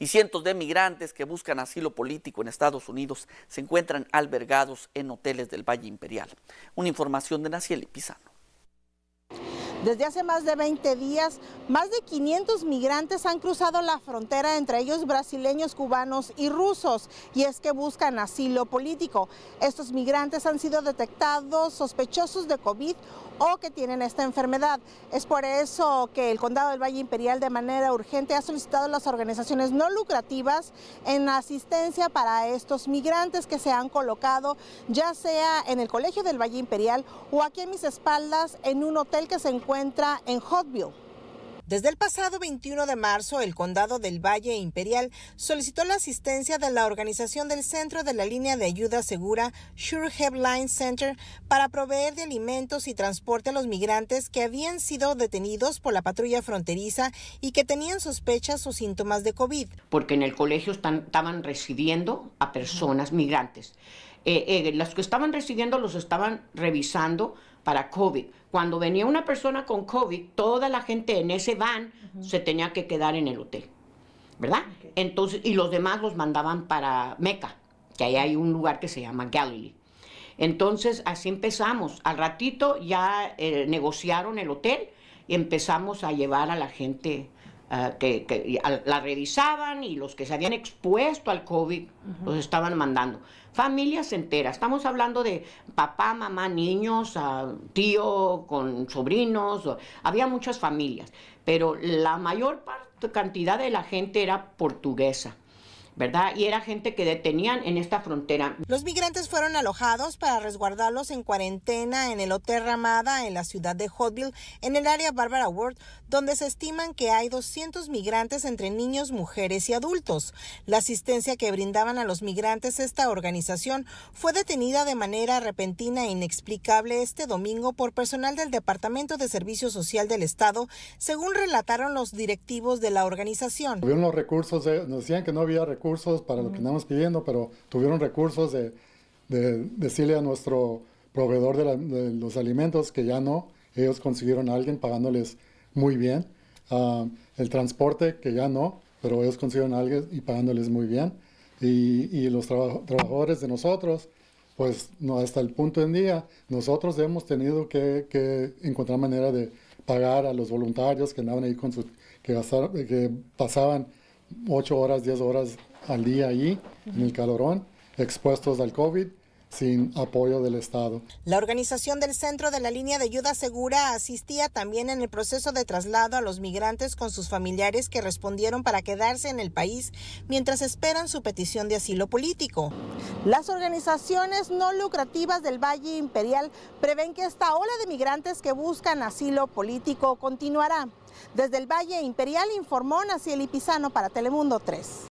y cientos de migrantes que buscan asilo político en Estados Unidos se encuentran albergados en hoteles del Valle Imperial. Una información de Naciel Pizano. Desde hace más de 20 días, más de 500 migrantes han cruzado la frontera entre ellos brasileños, cubanos y rusos, y es que buscan asilo político. Estos migrantes han sido detectados sospechosos de COVID o que tienen esta enfermedad. Es por eso que el Condado del Valle Imperial de manera urgente ha solicitado a las organizaciones no lucrativas en asistencia para estos migrantes que se han colocado ya sea en el Colegio del Valle Imperial o aquí a mis espaldas en un hotel que se encuentra encuentra en Hotville. Desde el pasado 21 de marzo, el condado del Valle Imperial solicitó la asistencia de la organización del Centro de la Línea de Ayuda Segura, Sure Line Center, para proveer de alimentos y transporte a los migrantes que habían sido detenidos por la patrulla fronteriza y que tenían sospechas o síntomas de COVID. Porque en el colegio estaban residiendo a personas migrantes. Eh, eh, las que estaban recibiendo los estaban revisando para COVID. Cuando venía una persona con COVID, toda la gente en ese van se tenía que quedar en el hotel, ¿verdad? Entonces, y los demás los mandaban para Meca, que ahí hay un lugar que se llama Galilee. Entonces, así empezamos. Al ratito ya eh, negociaron el hotel y empezamos a llevar a la gente eh, que, la revisaban y los que se habían expuesto al COVID los estaban mandando. Familias enteras, estamos hablando de papá, mamá, niños, ah, tío con sobrinos, había muchas familias, pero la mayor parte, cantidad de la gente era portuguesa. ¿verdad? Y era gente que detenían en esta frontera. Los migrantes fueron alojados para resguardarlos en cuarentena en el Hotel Ramada en la ciudad de Hotville, en el área Barbara Ward, donde se estiman que hay 200 migrantes entre niños, mujeres y adultos. La asistencia que brindaban a los migrantes esta organización fue detenida de manera repentina e inexplicable este domingo por personal del Departamento de Servicio Social del Estado, según relataron los directivos de la organización. recursos, decían que no había recursos para lo que andamos pidiendo, pero tuvieron recursos de, decirle a nuestro proveedor de, los alimentos que ya no, ellos consiguieron a alguien pagándoles muy bien. Ah, el transporte, que ya no, pero ellos consiguieron alguien y pagándoles muy bien. Y, los trabajadores de nosotros, pues no, hasta el punto en día, nosotros hemos tenido que, encontrar manera de pagar a los voluntarios que andaban ahí con su, que, pasaban ocho horas, diez horas al día allí, en el calorón, expuestos al COVID sin apoyo del Estado. La organización del Centro de la Línea de Ayuda Segura asistía también en el proceso de traslado a los migrantes con sus familiares que respondieron para quedarse en el país mientras esperan su petición de asilo político. Las organizaciones no lucrativas del Valle Imperial prevén que esta ola de migrantes que buscan asilo político continuará. Desde el Valle Imperial informó Naciel Pizano para Telemundo 3.